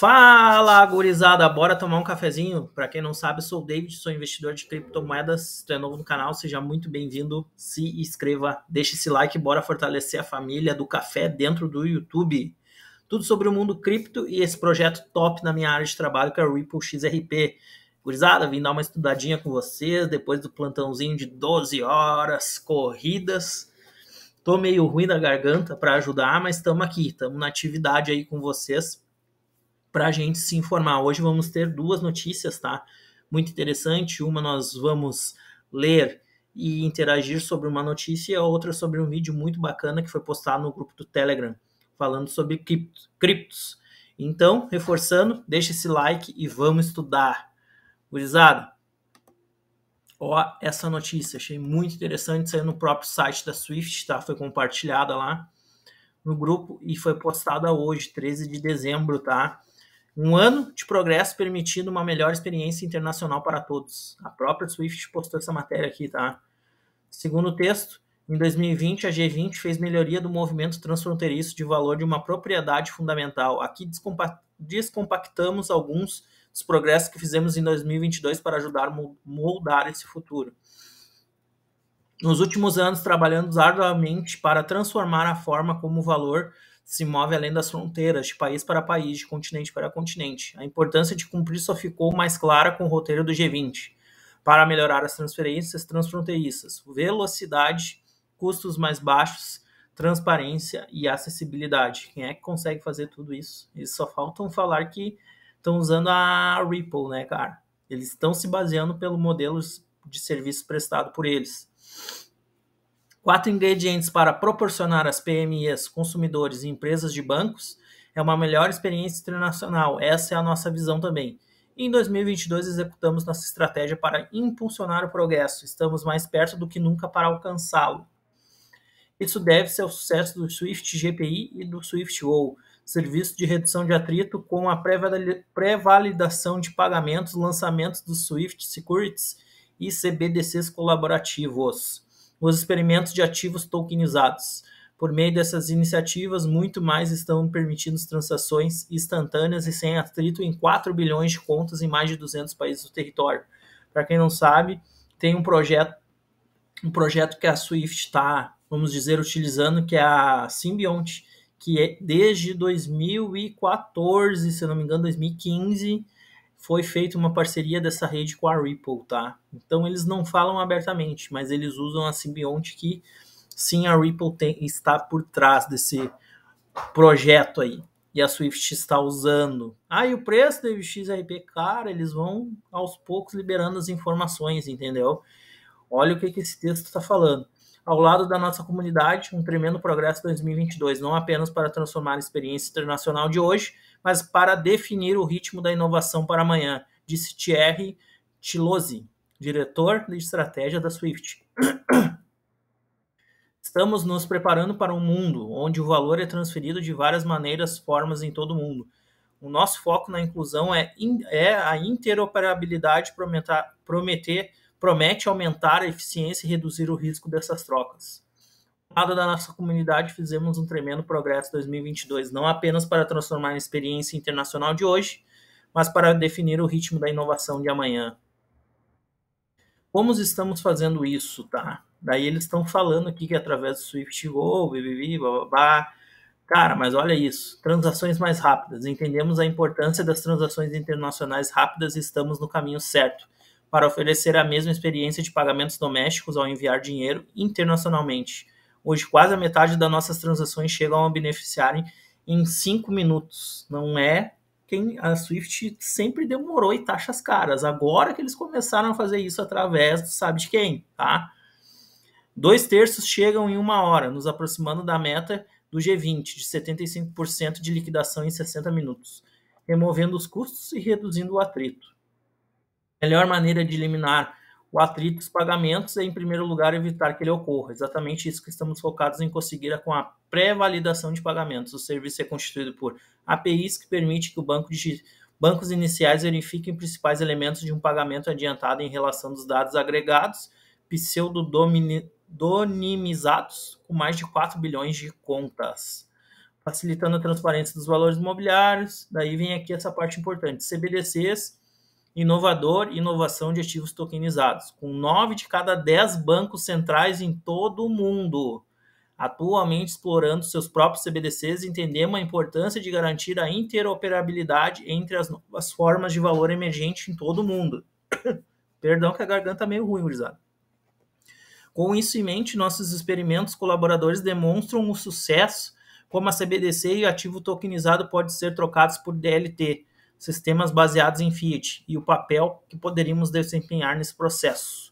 Fala, gurizada! Bora tomar um cafezinho? Para quem não sabe, eu sou o David, sou investidor de criptomoedas. Se tu é novo no canal, seja muito bem-vindo. Se inscreva, deixe esse like, bora fortalecer a família do café dentro do YouTube. Tudo sobre o mundo cripto e esse projeto top na minha área de trabalho, que é o Ripple XRP. Gurizada, vim dar uma estudadinha com vocês depois do plantãozinho de 12 horas corridas. Tô meio ruim da garganta para ajudar, mas estamos aqui, estamos na atividade aí com vocês para a gente se informar. Hoje vamos ter duas notícias, tá? Muito interessante. Uma nós vamos ler e interagir sobre uma notícia, e a outra sobre um vídeo muito bacana que foi postado no grupo do Telegram, falando sobre criptos. Então, reforçando, deixa esse like e vamos estudar. Gurizada, ó essa notícia, achei muito interessante, saiu no próprio site da Swift, tá? Foi compartilhada lá no grupo e foi postada hoje, 13 de dezembro, tá? Um ano de progresso permitindo uma melhor experiência internacional para todos. A própria Swift postou essa matéria aqui, tá? Segundo o texto, em 2020, a G20 fez melhoria do movimento transfronteiriço de valor de uma propriedade fundamental. Aqui descompactamos alguns dos progressos que fizemos em 2022 para ajudar a moldar esse futuro. Nos últimos anos, trabalhamos arduamente para transformar a forma como o valor se move além das fronteiras, de país para país, de continente para continente. A importância de cumprir só ficou mais clara com o roteiro do G20, para melhorar as transferências transfronteiriças, velocidade, custos mais baixos, transparência e acessibilidade. Quem é que consegue fazer tudo isso? Eles só faltam falar que estão usando a Ripple, né, cara? Eles estão se baseando pelo modelo de serviço prestado por eles. Quatro ingredientes para proporcionar às PMEs, consumidores e empresas de bancos é uma melhor experiência internacional. Essa é a nossa visão também. Em 2022, executamos nossa estratégia para impulsionar o progresso. Estamos mais perto do que nunca para alcançá-lo. Isso deve-se ao sucesso do Swift GPI e do Swift WoW, serviço de redução de atrito com a pré-validação de pagamentos, lançamentos do Swift Securities e CBDCs colaborativos os experimentos de ativos tokenizados. Por meio dessas iniciativas, muito mais estão permitindo transações instantâneas e sem atrito em 4 bilhões de contas em mais de 200 países do território. Para quem não sabe, tem um projeto, um projeto que a Swift está, vamos dizer, utilizando, que é a Symbiont, que é desde 2014, se não me engano, 2015, foi feita uma parceria dessa rede com a Ripple, tá? Então eles não falam abertamente, mas eles usam a simbionte que sim a Ripple tem, está por trás desse projeto aí. E a Swift está usando. Ah, e o preço do XRP, cara, eles vão aos poucos liberando as informações, entendeu? Olha o que, que esse texto está falando. Ao lado da nossa comunidade, um tremendo progresso 2022, não apenas para transformar a experiência internacional de hoje, mas para definir o ritmo da inovação para amanhã, disse Thierry Tilosi, diretor de estratégia da Swift. Estamos nos preparando para um mundo onde o valor é transferido de várias maneiras, formas em todo o mundo. O nosso foco na inclusão é, in, é a interoperabilidade prometer, prometer, promete aumentar a eficiência e reduzir o risco dessas trocas lado da nossa comunidade, fizemos um tremendo progresso 2022, não apenas para transformar a experiência internacional de hoje, mas para definir o ritmo da inovação de amanhã. Como estamos fazendo isso, tá? Daí eles estão falando aqui que é através do Swift Go, BBB, Cara, mas olha isso, transações mais rápidas. Entendemos a importância das transações internacionais rápidas e estamos no caminho certo para oferecer a mesma experiência de pagamentos domésticos ao enviar dinheiro internacionalmente. Hoje, quase a metade das nossas transações chegam a beneficiarem em 5 minutos. Não é quem a Swift sempre demorou e taxas caras. Agora que eles começaram a fazer isso através do sabe de quem, tá? Dois terços chegam em uma hora, nos aproximando da meta do G20, de 75% de liquidação em 60 minutos, removendo os custos e reduzindo o atrito. Melhor maneira de eliminar o atrito dos pagamentos e, é, em primeiro lugar, evitar que ele ocorra. Exatamente isso que estamos focados em conseguir é com a pré-validação de pagamentos. O serviço é constituído por APIs que permite que o banco de bancos iniciais verifiquem principais elementos de um pagamento adiantado em relação dos dados agregados, pseudonimizados, com mais de 4 bilhões de contas facilitando a transparência dos valores imobiliários. Daí vem aqui essa parte importante. CBDCs inovador e inovação de ativos tokenizados, com nove de cada dez bancos centrais em todo o mundo, atualmente explorando seus próprios CBDCs, entendemos a importância de garantir a interoperabilidade entre as novas formas de valor emergente em todo o mundo. Perdão que a garganta é meio ruim, gurizada. Com isso em mente, nossos experimentos colaboradores demonstram o sucesso como a CBDC e o ativo tokenizado pode ser trocados por DLT, sistemas baseados em Fiat e o papel que poderíamos desempenhar nesse processo.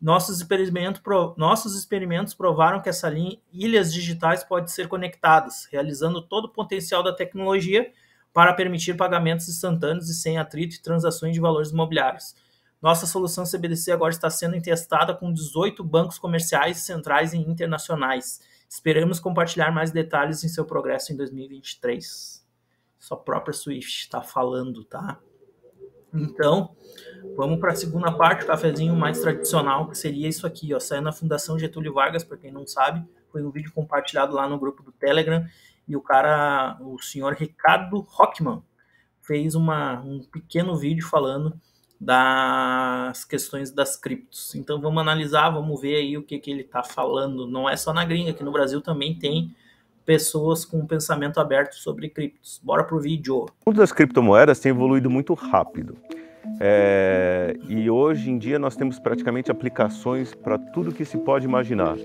Nossos, experimento, nossos experimentos provaram que essas ilhas digitais podem ser conectadas, realizando todo o potencial da tecnologia para permitir pagamentos instantâneos e sem atrito e transações de valores imobiliários. Nossa solução CBDC agora está sendo testada com 18 bancos comerciais, centrais e internacionais. Esperamos compartilhar mais detalhes em seu progresso em 2023. Sua própria Swift está falando, tá? Então, vamos para a segunda parte, o cafezinho mais tradicional, que seria isso aqui, ó. Saiu na Fundação Getúlio Vargas, para quem não sabe, foi um vídeo compartilhado lá no grupo do Telegram e o cara, o senhor Ricardo Rockman, fez uma, um pequeno vídeo falando das questões das criptos. Então vamos analisar, vamos ver aí o que, que ele está falando. Não é só na gringa, aqui no Brasil também tem pessoas com pensamento aberto sobre criptos. Bora pro vídeo. O mundo das criptomoedas tem evoluído muito rápido. É, e hoje em dia nós temos praticamente aplicações para tudo que se pode imaginar.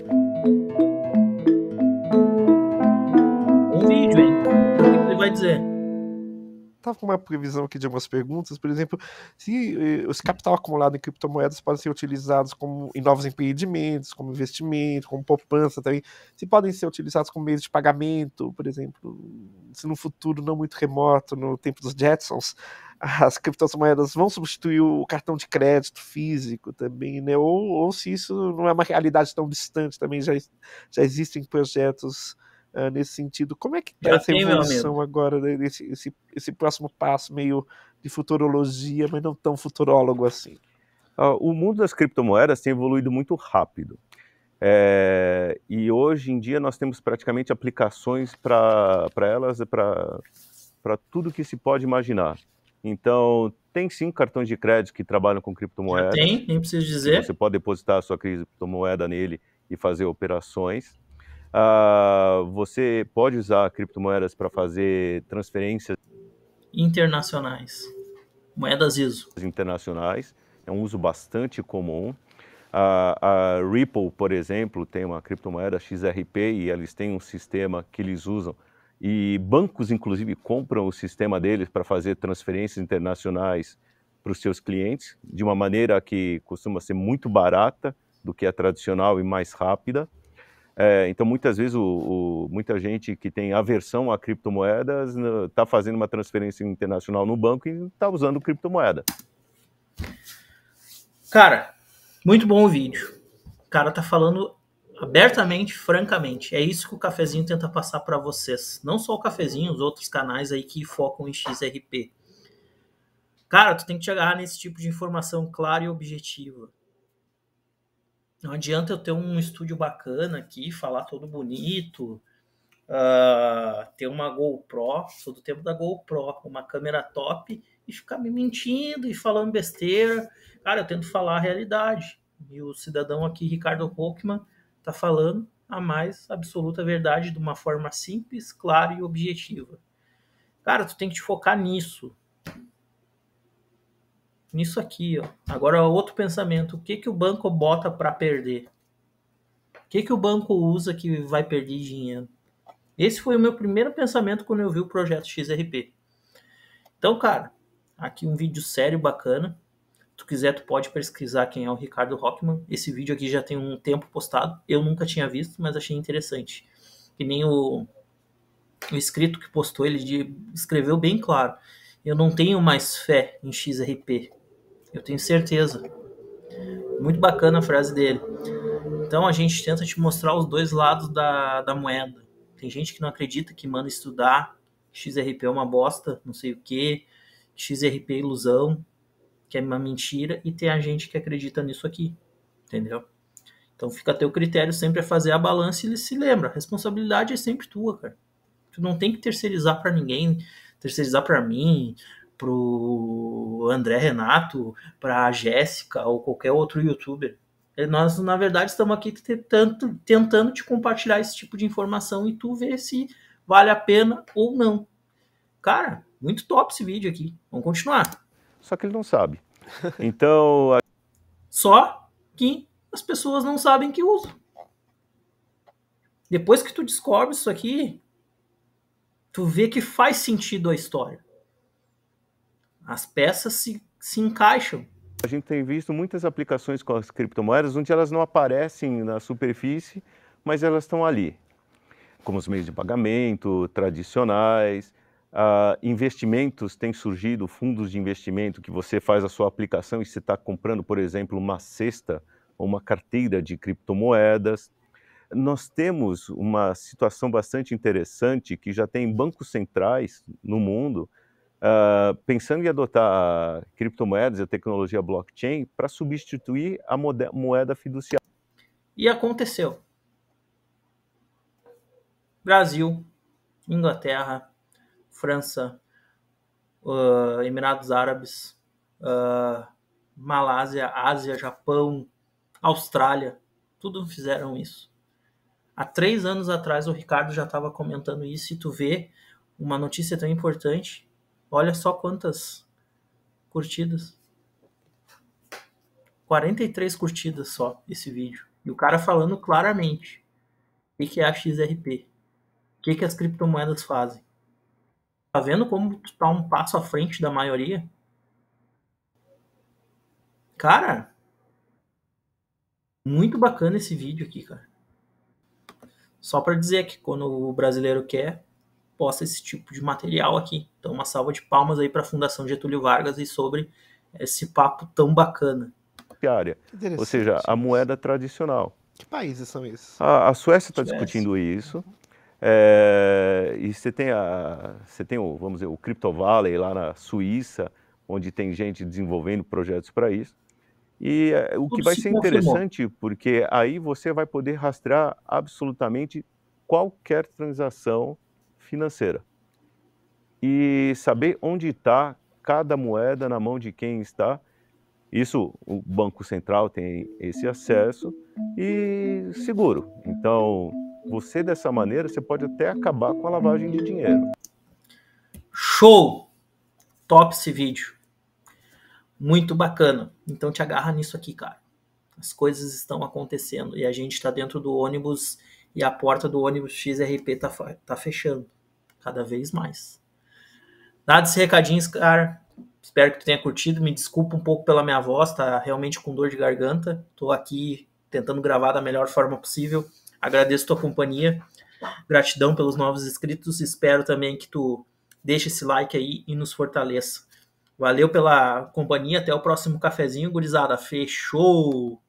Um vídeo, hein? O que ele vai dizer? estava com uma previsão aqui de algumas perguntas, por exemplo, se eh, os capital acumulado em criptomoedas podem ser utilizados como em novos empreendimentos, como investimento, como poupança também, se podem ser utilizados como meio de pagamento, por exemplo, se no futuro não muito remoto, no tempo dos Jetsons, as criptomoedas vão substituir o cartão de crédito físico também, né? Ou, ou se isso não é uma realidade tão distante também, já, já existem projetos uh, nesse sentido. Como é que está essa evolução agora, né, nesse esse, esse próximo passo meio de futurologia, mas não tão futurólogo assim? Uh, o mundo das criptomoedas tem evoluído muito rápido. É, e hoje em dia nós temos praticamente aplicações para elas, para tudo que se pode imaginar. Então, tem sim cartões de crédito que trabalham com criptomoedas. Já tem, nem preciso dizer. Você pode depositar a sua criptomoeda nele e fazer operações. Uh, você pode usar criptomoedas para fazer transferências internacionais, moedas ISO internacionais, é um uso bastante comum. A, a, Ripple, por exemplo, tem uma criptomoeda XRP e eles têm um sistema que eles usam. E bancos, inclusive, compram o sistema deles para fazer transferências internacionais para os seus clientes, de uma maneira que costuma ser muito barata do que a tradicional e mais rápida. É, então, muitas vezes, o, o, muita gente que tem aversão a criptomoedas está né, fazendo uma transferência internacional no banco e está usando criptomoeda. Cara, muito bom o vídeo. O cara está falando abertamente, francamente. É isso que o cafezinho tenta passar para vocês. Não só o cafezinho, os outros canais aí que focam em XRP. Cara, tu tem que chegar nesse tipo de informação clara e objetiva. Não adianta eu ter um estúdio bacana aqui, falar todo bonito, uh, ter uma GoPro, sou do tempo da GoPro, uma câmera top e ficar me mentindo e falando besteira. Cara, eu tento falar a realidade. E o cidadão aqui, Ricardo Hockman, tá falando a mais absoluta verdade de uma forma simples, clara e objetiva. Cara, tu tem que te focar nisso nisso aqui, ó. Agora outro pensamento, o que que o banco bota para perder? O que que o banco usa que vai perder dinheiro? Esse foi o meu primeiro pensamento quando eu vi o projeto XRP. Então, cara, aqui um vídeo sério bacana. Se tu quiser, tu pode pesquisar quem é o Ricardo Rockman. Esse vídeo aqui já tem um tempo postado. Eu nunca tinha visto, mas achei interessante. Que nem o, o escrito que postou, ele de, escreveu bem claro eu não tenho mais fé em XRP. Eu tenho certeza. Muito bacana a frase dele. Então a gente tenta te mostrar os dois lados da, da moeda. Tem gente que não acredita, que manda estudar. XRP é uma bosta, não sei o que. XRP é ilusão, que é uma mentira. E tem a gente que acredita nisso aqui. Entendeu? Então fica a teu critério sempre a fazer a balança e se lembra, a responsabilidade é sempre tua, cara. Tu não tem que terceirizar para ninguém, terceirizar para mim, pro André Renato, para a Jéssica ou qualquer outro youtuber. É, nós, na verdade, estamos aqui tentando, tentando te compartilhar esse tipo de informação e tu ver se vale a pena ou não. Cara, muito top esse vídeo aqui. Vamos continuar. Só que ele não sabe. Então. A... Só que as pessoas não sabem que usam. Depois que tu descobre isso aqui, tu vê que faz sentido a história. As peças se, se encaixam. A gente tem visto muitas aplicações com as criptomoedas onde elas não aparecem na superfície, mas elas estão ali, como os meios de pagamento tradicionais, Uh, investimentos têm surgido, fundos de investimento que você faz a sua aplicação e você está comprando, por exemplo, uma cesta ou uma carteira de criptomoedas. Nós temos uma situação bastante interessante que já tem bancos centrais no mundo uh, pensando em adotar criptomoedas e a tecnologia blockchain para substituir a moeda fiduciária. E aconteceu. Brasil, Inglaterra, França, uh, Emirados Árabes, uh, Malásia, Ásia, Japão, Austrália, tudo fizeram isso. Há três anos atrás o Ricardo já estava comentando isso e tu vê uma notícia tão importante Olha só quantas curtidas. 43 curtidas só esse vídeo. E o cara falando claramente o que, é a XRP. O que, que as criptomoedas fazem. Tá vendo como tu tá um passo à frente da maioria? Cara, muito bacana esse vídeo aqui, cara. Só para dizer que quando o brasileiro quer, posta esse tipo de material aqui. Então, uma salva de palmas aí para a Fundação Getúlio Vargas e sobre esse papo tão bacana. Piária. Ou seja, a moeda tradicional. Que países são esses? A, a Suécia está discutindo isso. É, e você tem, a, você tem o, vamos dizer, o Crypto Valley lá na Suíça, onde tem gente desenvolvendo projetos para isso. E é, o Tudo que vai se ser confirmou. interessante, porque aí você vai poder rastrear absolutamente qualquer transação financeira e saber onde está cada moeda na mão de quem está. Isso o Banco Central tem esse acesso e seguro. Então, você dessa maneira, você pode até acabar com a lavagem de dinheiro. Show! Top esse vídeo. Muito bacana. Então te agarra nisso aqui, cara. As coisas estão acontecendo e a gente está dentro do ônibus e a porta do ônibus XRP está tá fechando cada vez mais. nada esse recadinho, cara, espero que tu tenha curtido. Me desculpa um pouco pela minha voz, tá realmente com dor de garganta. Tô aqui tentando gravar da melhor forma possível. Agradeço tua companhia. Gratidão pelos novos inscritos. Espero também que tu deixe esse like aí e nos fortaleça. Valeu pela companhia. Até o próximo cafezinho, gurizada. Fechou!